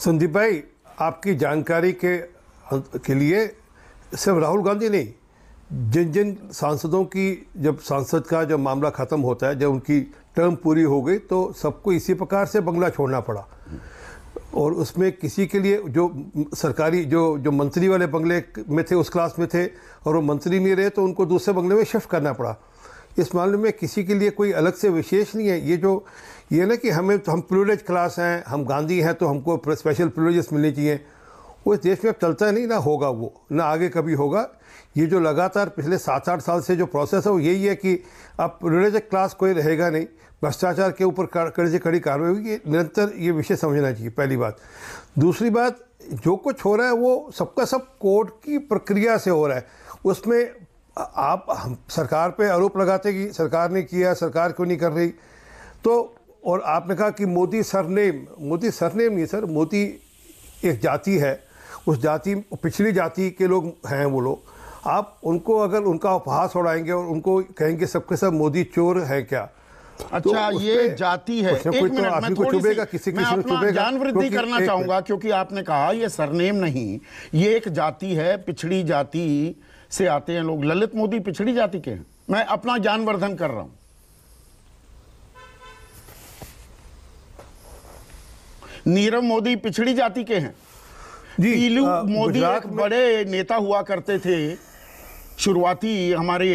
संदीप भाई आपकी जानकारी के के लिए सिर्फ राहुल गांधी नहीं जिन जिन सांसदों की जब सांसद का जब मामला ख़त्म होता है जब उनकी टर्म पूरी हो गई तो सबको इसी प्रकार से बंगला छोड़ना पड़ा और उसमें किसी के लिए जो सरकारी जो जो मंत्री वाले बंगले में थे उस क्लास में थे और वो मंत्री नहीं रहे तो उनको दूसरे बंगले में शिफ्ट करना पड़ा इस मामले में किसी के लिए कोई अलग से विशेष नहीं है ये जो ये ना कि हमें तो हम प्रिवलेज क्लास हैं हम गांधी हैं तो हमको स्पेशल प्रिवलेजेस मिलने चाहिए वो इस देश में अब चलता नहीं ना होगा वो ना आगे कभी होगा ये जो लगातार पिछले सात आठ साल से जो प्रोसेस है वो यही है कि अब प्रिवलेज क्लास कोई रहेगा नहीं भ्रष्टाचार के ऊपर कड़ी से कड़ी कार्रवाई होगी निरंतर ये विषय समझना चाहिए पहली बात दूसरी बात जो कुछ हो रहा है वो सबका सब कोर्ट की प्रक्रिया से हो रहा है उसमें आप हम सरकार पे आरोप लगाते कि सरकार ने किया सरकार क्यों नहीं कर रही तो और आपने कहा कि मोदी सरनेम मोदी सरनेम नहीं सर मोदी एक जाति है उस जाति पिछड़ी जाति के लोग हैं वो लोग आप उनको अगर उनका उपहास उड़ाएंगे और उनको कहेंगे सबके सब मोदी चोर है क्या अच्छा तो ये जाति है एक मिनट तो मैं थोड़ी सी किसी मैं अपना ज्ञान वृद्धि करना चाहूंगा क्योंकि आपने कहा ये सरनेम नहीं ये एक जाति है पिछड़ी जाति से आते हैं लोग ललित मोदी पिछड़ी जाति के हैं मैं अपना ज्ञानवर्धन कर रहा हूं नीरव मोदी पिछड़ी जाति के हैं पीलू मोदी एक बड़े नेता हुआ करते थे शुरुआती हमारे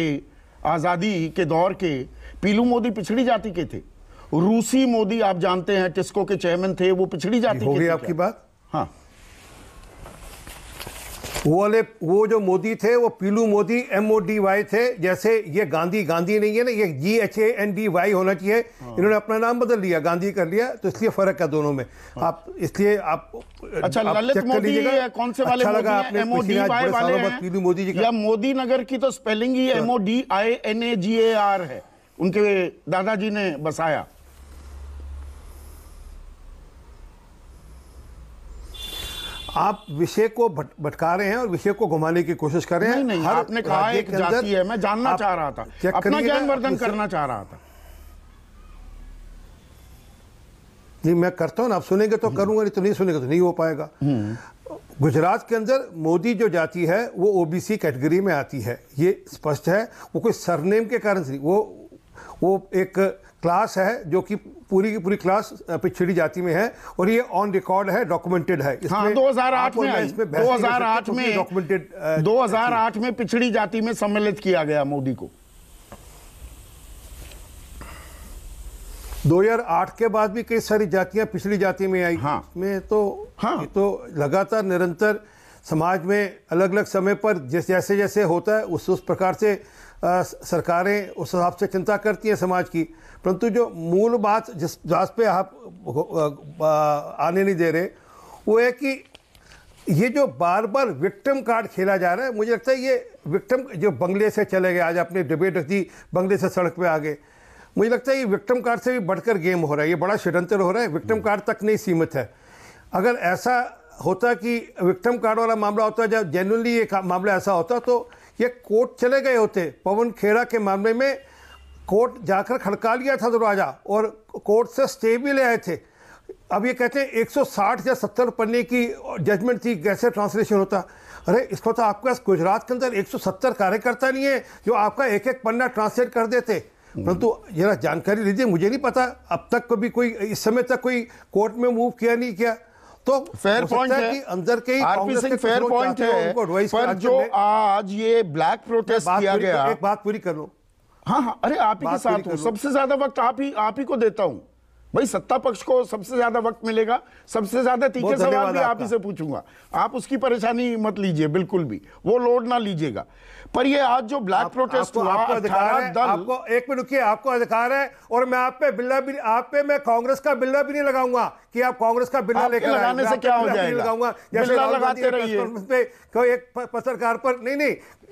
आज़ादी के दौर के पीलू मोदी पिछड़ी जाति के थे रूसी मोदी आप जानते हैं टिस्को के चेयरमैन थे वो पिछड़ी जाति के थे आपकी बात हाँ वो वाले वो जो मोदी थे वो Piloo Modi M O D Y थे जैसे ये गांधी गांधी नहीं है ना ये G H A N D Y होना चाहिए हाँ। इन्होंने अपना नाम बदल लिया गांधी कर लिया तो इसलिए फर्क है दोनों में हाँ। आप इसलिए आप अच्छा आप ललित मोदी कौन से वाले अच्छा लगा आपने वाले पीलू मोदी जी का मोदी नगर की तो स्पेलिंग ही M O D I N A G A R है उनके दादाजी ने बसाया आप विषय को भटका रहे हैं और विषय को घुमाने की कोशिश कर रहे हैं नहीं, नहीं, आपने कहा एक जाति है मैं जानना चाह रहा था अपना ज्ञानवर्धन करना चाह रहा था नहीं मैं करता हूं ना आप सुनेंगे तो हम्म। करूंगा नहीं तो नहीं सुनेंगे तो नहीं हो पाएगा हम्म। गुजरात के अंदर मोदी जो जाति है वो ओबीसी कैटेगरी में आती है ये स्पष्ट है वो कोई सरनेम के कारण से नहीं वो वो एक क्लास है जो कि पूरी की पूरी क्लास पिछड़ी जाति में है और ये ऑन रिकॉर्ड है डॉक्यूमेंटेड है हाँ, 2008 में आई 2008 में डॉक्यूमेंटेड 2008 में पिछड़ी जाति में सम्मिलित किया गया मोदी को 2008 के बाद भी कई सारी जातियां पिछड़ी जाति में आई हाँ में तो हाँ तो लगातार निरंतर समाज में अलग अलग समय पर जैसे जैसे होता है उस उस प्रकार से सरकारें उस हिसाब से चिंता करती हैं समाज की परंतु जो मूल बात जिस बात पे आप आने नहीं दे रहे वो है कि ये जो बार बार विक्टम कार्ड खेला जा रहा है मुझे लगता है ये विक्टम जो बंगले से चले गए आज आपने डिबेट रख दी बंगले से सड़क पे आ गए मुझे लगता है ये विक्टम कार्ड से भी बढ़कर गेम हो रहा है ये बड़ा षडयंत्र हो रहा है विक्टम कार्ड तक नहीं सीमित है अगर ऐसा होता कि विक्टम कार्ड वाला मामला होता जब जेनरली ये मामला ऐसा होता तो ये कोर्ट चले गए होते पवन खेड़ा के मामले में कोर्ट जाकर खड़का लिया था दरवाज़ा और कोर्ट से स्टे भी ले आए थे अब ये कहते हैं 160 या 70 पन्ने की जजमेंट थी कैसे ट्रांसलेशन होता अरे इसको तो आपके पास गुजरात के अंदर 170 कार्यकर्ता नहीं है जो आपका एक एक पन्ना ट्रांसलेट कर देते परंतु जरा जानकारी लीजिए मुझे नहीं पता अब तक कभी कोई इस समय तक कोई कोर्ट में मूव किया नहीं किया तो फेयर पॉइंट है कि अंदर के आरपी सिंह फेयर पॉइंट है पर जो आज ये ब्लैक प्रोटेस्ट किया गया एक बात पूरी कर लो हाँ हाँ अरे आप ही के साथ हूँ सबसे ज्यादा वक्त आप ही आप ही को देता हूँ भाई सत्ता पक्ष को सबसे ज्यादा वक्त मिलेगा सबसे ज्यादा तीखे सवाल भी आप ही से पूछूंगा आप उसकी परेशानी मत लीजिए बिल्कुल भी वो लोड ना लीजिएगा पर ये आज जो ब्लैक आप, प्रोटेस्ट हुआ आपको अधिकार है, दल आपको एक मिनट रुकिए आपको अधिकार है और मैं आप पे बिल्ला भी आप पे मैं कांग्रेस का बिल्ला भी नहीं लगाऊंगा कि आप कांग्रेस का बिल्ला लेकर लगाने से क्या हो जाएगा लगाऊंगा लगाते रहिए कोई एक पत्रकार पर नहीं नहीं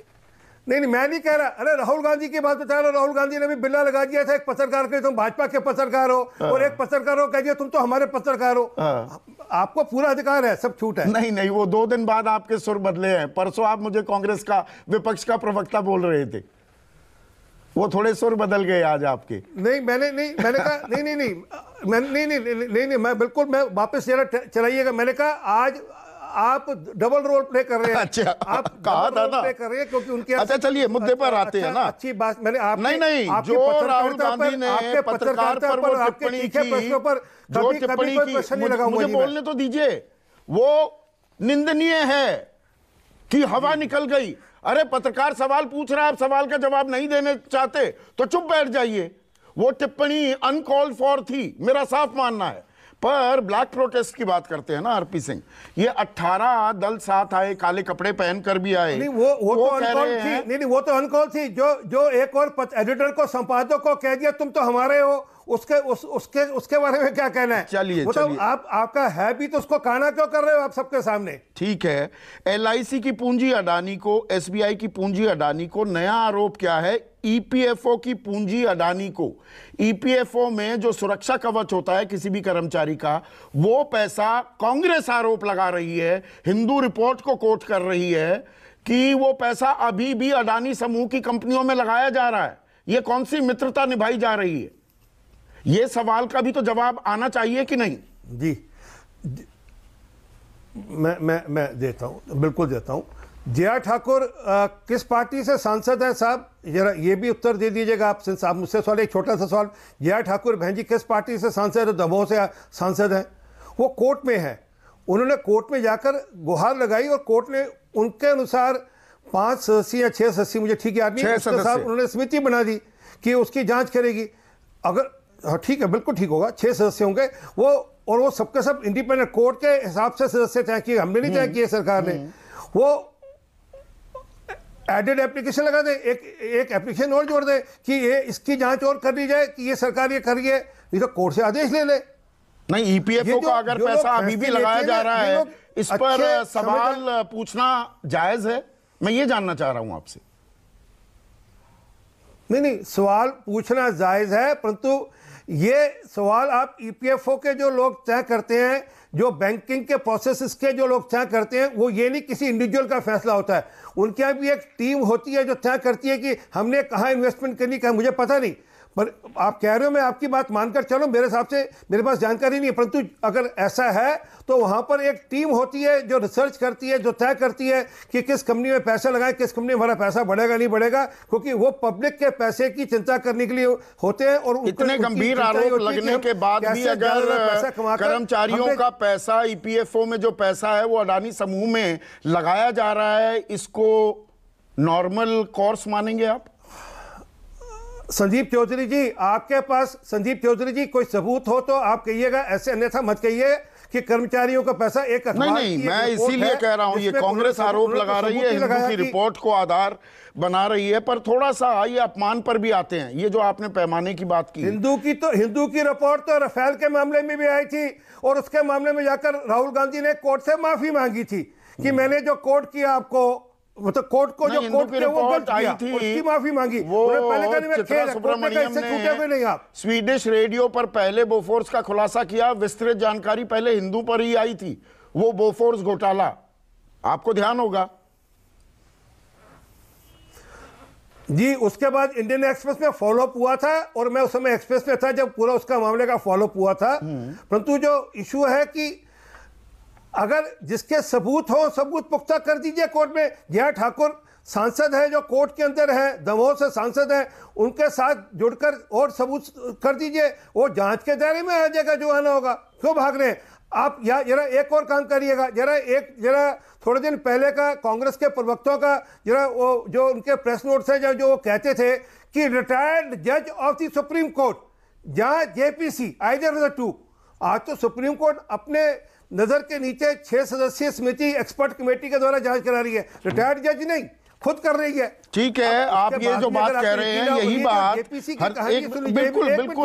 नहीं नहीं मैं नहीं कह रहा अरे राहुल गांधी की बात बता रहा राहुल गांधी ने भी बिल्ला लगा दिया था एक पत्रकार के तुम भाजपा के पत्रकार हो हाँ। और एक पत्रकार हो कह दिया तुम तो हमारे पत्रकार हो हाँ। आपको पूरा अधिकार है सब छूट है नहीं नहीं वो दो दिन बाद आपके सुर बदले हैं परसों आप मुझे कांग्रेस का विपक्ष का प्रवक्ता बोल रहे थे वो थोड़े सुर बदल गए आज आपके नहीं मैंने नहीं मैंने कहा नहीं नहीं नहीं नहीं नहीं नहीं नहीं मैं बिल्कुल मैं वापस चलाइएगा मैंने कहा आज आप डबल रोल प्ले कर रहे हैं अच्छा आप कहा था ना कर रहे हैं क्योंकि उनके अच्छा चलिए मुद्दे अच्छा, पर आते हैं अच्छा, ना अच्छी बात मैंने आप नहीं नहीं जो राहुल गांधी ने पत्रकार पर वो टिप्पणी की पर जो टिप्पणी की मुझे बोलने तो दीजिए वो निंदनीय है कि हवा निकल गई अरे पत्रकार सवाल पूछ रहा है आप सवाल का जवाब नहीं देने चाहते तो चुप बैठ जाइए वो टिप्पणी अनकॉल्ड फॉर थी मेरा साफ मानना है पर ब्लैक प्रोटेस्ट की बात करते हैं ना आरपी सिंह ये 18 दल साथ आए काले कपड़े पहनकर भी आए नहीं वो वो, वो तो अनकॉल थी नहीं नहीं वो तो अनकॉल थी जो जो एक और एडिटर को संपादक को कह दिया तुम तो हमारे हो उसके उस, उसके उसके बारे में क्या कहना है चलिए मतलब आप आपका है भी तो उसको कहना क्यों कर रहे हो आप सबके सामने ठीक है एलआईसी की पूंजी अडानी को एसबीआई की पूंजी अडानी को नया आरोप क्या है ईपीएफओ e की पूंजी अडानी को ईपीएफओ e में जो सुरक्षा कवच होता है किसी भी कर्मचारी का वो पैसा कांग्रेस आरोप लगा रही है हिंदू रिपोर्ट को कोट कर रही है कि वो पैसा अभी भी अडानी समूह की कंपनियों में लगाया जा रहा है ये कौन सी मित्रता निभाई जा रही है ये सवाल का भी तो जवाब आना चाहिए कि नहीं जी, मैं मैं मैं देता हूँ बिल्कुल देता हूँ जया ठाकुर किस पार्टी से सांसद हैं साहब जरा ये भी उत्तर दे दीजिएगा आप सिंस आप मुझसे सवाल एक छोटा सा सवाल जया ठाकुर बहन जी किस पार्टी से सांसद है दबोह से सांसद हैं वो कोर्ट में हैं उन्होंने कोर्ट में जाकर गुहार लगाई और कोर्ट ने उनके अनुसार पांच सदस्य या छह सदस्य मुझे ठीक है आदमी उन्होंने समिति बना दी कि उसकी जांच करेगी अगर हाँ ठीक है बिल्कुल ठीक होगा छह सदस्य होंगे वो और वो सबके सब, इंडिपेंडेंट कोर्ट के हिसाब से सदस्य तय किए हमने नहीं तय हम्म। किए सरकार ने हम्म। वो एडेड एप्लीकेशन लगा दे एक एक एप्लीकेशन और जोड़ दे कि ये इसकी जांच और कर ली जाए कि ये सरकार ये कर रही है ये तो कोर्ट से आदेश ले ले नहीं ईपीएफओ e का अगर पैसा अभी भी लगाया जा रहा है इस पर सवाल पूछना जायज है मैं ये जानना चाह रहा हूं आपसे नहीं नहीं सवाल पूछना जायज है परंतु ये सवाल आप ईपीएफओ e के जो लोग तय करते हैं जो बैंकिंग के प्रोसेस के जो लोग तय करते हैं वो ये नहीं किसी इंडिविजुअल का फैसला होता है उनके यहाँ भी एक टीम होती है जो तय करती है कि हमने कहाँ इन्वेस्टमेंट करनी कहा मुझे पता नहीं पर आप कह रहे हो मैं आपकी बात मानकर चलो मेरे हिसाब से मेरे पास जानकारी नहीं है परंतु अगर ऐसा है तो वहाँ पर एक टीम होती है जो रिसर्च करती है जो तय करती है कि किस कंपनी में पैसा लगाए किस कंपनी में हमारा पैसा बढ़ेगा नहीं बढ़ेगा क्योंकि वो पब्लिक के पैसे की चिंता करने के लिए होते हैं और इतने गंभीर आरोप लगने के बाद भी अगर कर्मचारियों का पैसा ईपीएफओ e में जो पैसा है वो अडानी समूह में लगाया जा रहा है इसको नॉर्मल कोर्स मानेंगे आप संदीप चौधरी जी आपके पास संदीप चौधरी जी कोई सबूत हो तो आप कहिएगा ऐसे अन्यथा मत कहिए कि कर्मचारियों का पैसा एक नहीं नहीं मैं इसीलिए कह रहा हूँ ये कांग्रेस आरोप तो लगा रही है की रिपोर्ट को आधार बना रही है पर थोड़ा सा ये अपमान पर भी आते हैं ये जो आपने पैमाने की बात की हिंदू की तो हिंदू की रिपोर्ट तो रफेल के मामले में भी आई थी और उसके मामले में जाकर राहुल गांधी ने कोर्ट से माफी मांगी थी कि हम्म। मैंने जो कोर्ट किया आपको मतलब कोर्ट को जो कोर्ट के वो गलत आई थी उसकी माफी मांगी वो पहले कहने में खेल सुब्रमण्यम ने हुए नहीं आप स्वीडिश रेडियो पर पहले बोफोर्स का खुलासा किया विस्तृत जानकारी पहले हिंदू पर ही आई थी वो बोफोर्स घोटाला आपको ध्यान होगा जी उसके बाद इंडियन एक्सप्रेस में फॉलोअप हुआ था और मैं उस समय एक्सप्रेस में था जब पूरा उसका मामले का फॉलोअप हुआ था हम्म। परंतु जो इशू है कि अगर जिसके सबूत हो सबूत पुख्ता कर दीजिए कोर्ट में जया ठाकुर सांसद है जो कोर्ट के अंदर है दमोह से सांसद हैं उनके साथ जुड़कर और सबूत कर दीजिए वो जांच के दायरे में आ जाएगा जो आना होगा क्यों भाग रहे हैं आप या जरा एक और काम करिएगा जरा एक जरा थोड़े दिन पहले का कांग्रेस के प्रवक्ताओं का जरा वो जो उनके प्रेस नोट्स हैं जो वो कहते थे कि रिटायर्ड जज ऑफ द सुप्रीम कोर्ट जहाँ सी आइदर टू आज तो सुप्रीम कोर्ट अपने नज़र के नीचे छह सदस्यीय समिति एक्सपर्ट कमेटी के द्वारा जांच करा रही है रिटायर्ड जज नहीं खुद कर रही है ठीक है आप, ये जो बात कह रहे हैं यही बात बिल्कुल बिल्कुल